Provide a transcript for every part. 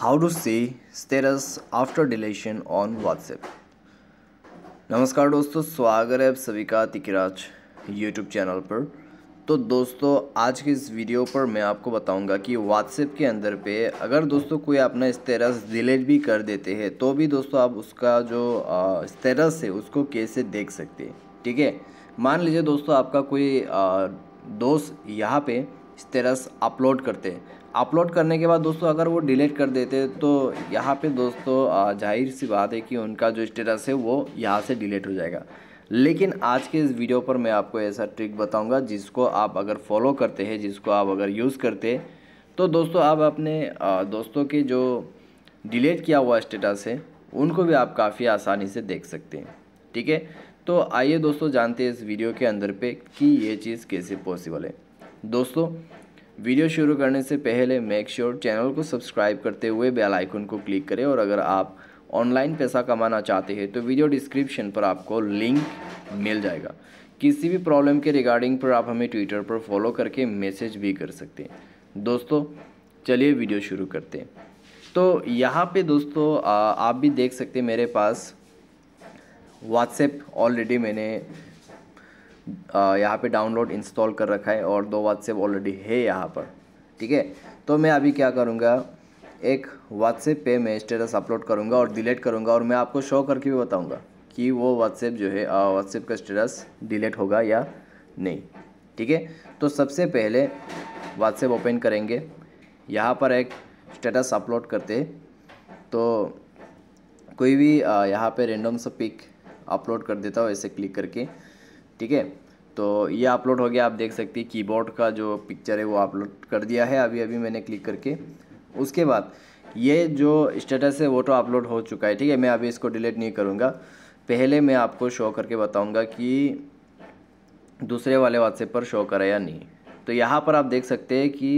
how to see status after deletion on WhatsApp नमस्कार दोस्तों स्वागत है आप सभी का तिकराज यूट्यूब चैनल पर तो दोस्तों आज के इस वीडियो पर मैं आपको बताऊंगा कि व्हाट्सएप के अंदर पे अगर दोस्तों कोई अपना स्टेटस डिलीट भी कर देते हैं तो भी दोस्तों आप उसका जो स्टेटस है उसको कैसे देख सकते हैं ठीक है मान लीजिए दोस्तों आपका कोई दोस्त यहाँ पे स्टेटस अपलोड करते हैं अपलोड करने के बाद दोस्तों अगर वो डिलीट कर देते तो यहाँ पे दोस्तों जाहिर सी बात है कि उनका जो स्टेटस है वो यहाँ से डिलीट हो जाएगा लेकिन आज के इस वीडियो पर मैं आपको ऐसा ट्रिक बताऊंगा जिसको आप अगर फॉलो करते हैं जिसको आप अगर यूज़ करते हैं तो दोस्तों आप अपने दोस्तों के जो डिलीट किया हुआ स्टेटस है उनको भी आप काफ़ी आसानी से देख सकते हैं ठीक है तो आइए दोस्तों जानते हैं इस वीडियो के अंदर पे कि ये चीज़ कैसे पॉसिबल है दोस्तों वीडियो शुरू करने से पहले मेक श्योर sure चैनल को सब्सक्राइब करते हुए बेल आइकन को क्लिक करें और अगर आप ऑनलाइन पैसा कमाना चाहते हैं तो वीडियो डिस्क्रिप्शन पर आपको लिंक मिल जाएगा किसी भी प्रॉब्लम के रिगार्डिंग पर आप हमें ट्विटर पर फॉलो करके मैसेज भी कर सकते हैं दोस्तों चलिए वीडियो शुरू करते हैं तो यहाँ पर दोस्तों आप भी देख सकते मेरे पास व्हाट्सएप ऑलरेडी मैंने यहाँ पे डाउनलोड इंस्टॉल कर रखा है और दो व्हाट्सएप ऑलरेडी है यहाँ पर ठीक है तो मैं अभी क्या करूँगा एक व्हाट्सएप पे मैं स्टेटस अपलोड करूँगा और डिलीट करूँगा और मैं आपको शो करके भी बताऊँगा कि वो व्हाट्सएप जो है व्हाट्सएप का स्टेटस डिलीट होगा या नहीं ठीक है तो सबसे पहले व्हाट्सएप ओपन करेंगे यहाँ पर एक स्टेटस अपलोड करते तो कोई भी यहाँ पे रेंडम सा पिक अपलोड कर देता हूँ ऐसे क्लिक करके ठीक है तो ये अपलोड हो गया आप देख सकते हैं कीबोर्ड का जो पिक्चर है वो अपलोड कर दिया है अभी अभी मैंने क्लिक करके उसके बाद ये जो स्टेटस है वो तो अपलोड हो चुका है ठीक है मैं अभी इसको डिलीट नहीं करूँगा पहले मैं आपको शो करके बताऊँगा कि दूसरे वाले व्हाट्सएप पर शो करा या नहीं तो यहाँ पर आप देख सकते हैं कि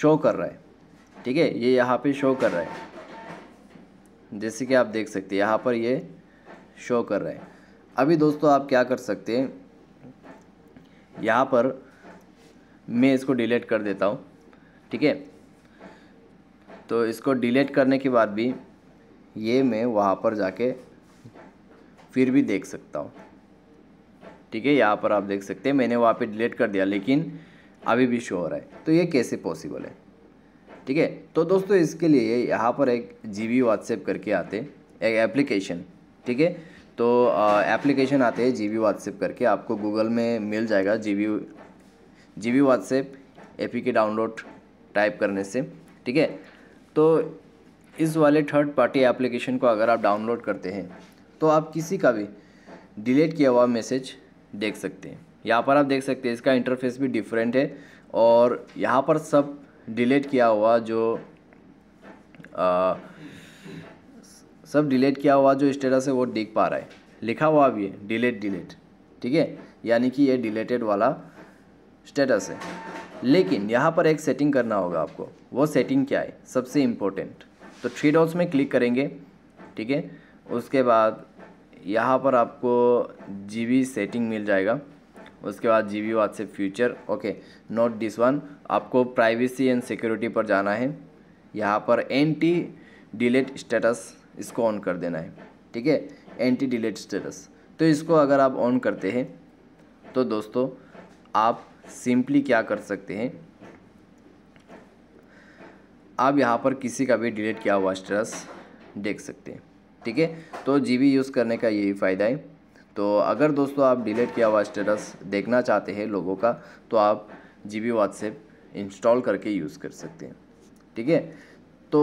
शो कर रहा है ठीक है ये यहाँ पे शो कर रहा है जैसे कि आप देख सकते हैं यहाँ पर ये शो कर रहा है अभी दोस्तों आप क्या कर सकते हैं यहाँ पर मैं इसको डिलीट कर देता हूँ ठीक है तो इसको डिलीट करने के बाद भी ये मैं वहाँ पर जाके फिर भी देख सकता हूँ ठीक है यहाँ पर आप देख सकते हैं मैंने वहाँ पे डिलीट कर दिया लेकिन अभी भी शो हो रहा है तो ये कैसे पॉसिबल है ठीक है तो दोस्तों इसके लिए यहाँ पर एक जी बी व्हाट्सएप करके आते एक एप्लीकेशन ठीक है तो एप्लीकेशन आते हैं जी वी व्हाट्सएप करके आपको गूगल में मिल जाएगा G B G B WhatsApp A P K download type करने से ठीक है तो इस वाले थर्ड पार्टी एप्लीकेशन को अगर आप डाउनलोड करते हैं तो आप किसी का भी डिलीट किया हुआ मैसेज देख सकते हैं यहाँ पर आप देख सकते हैं इसका इंटरफेस भी डिफरेंट है और यहाँ पर सब डिलीट किया हुआ जो आ, सब डिलीट किया हुआ जो स्टेटस है वो देख पा रहा है लिखा हुआ भी है डिलीट डिलीट ठीक है यानी कि ये डिलेटेड वाला स्टेटस है लेकिन यहाँ पर एक सेटिंग करना होगा आपको वो सेटिंग क्या है सबसे इम्पोर्टेंट तो थ्री डॉट्स में क्लिक करेंगे ठीक है उसके बाद यहाँ पर आपको जी सेटिंग मिल जाएगा उसके बाद G B WhatsApp future okay note this one आपको प्राइवेसी एंड सिक्योरिटी पर जाना है यहाँ पर एंटी डिलीट स्टेटस इसको ऑन कर देना है ठीक है एंटी डिलेट स्टेटस तो इसको अगर आप ऑन करते हैं तो दोस्तों आप सिंपली क्या कर सकते हैं आप यहाँ पर किसी का भी डिलीट किया हुआ स्टेटस देख सकते हैं ठीक है तो जीबी यूज़ करने का यही फ़ायदा है तो अगर दोस्तों आप डिलीट किया हुआ स्टेटस देखना चाहते हैं लोगों का तो आप जीबी व्हाट्सएप इंस्टॉल करके यूज़ कर सकते हैं ठीक है तो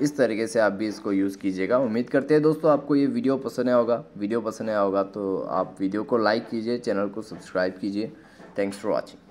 इस तरीके से आप भी इसको यूज़ कीजिएगा उम्मीद करते हैं दोस्तों आपको ये वीडियो पसंद आया होगा वीडियो पसंद आया होगा तो आप वीडियो को लाइक कीजिए चैनल को सब्सक्राइब कीजिए थैंक्स फॉर वॉचिंग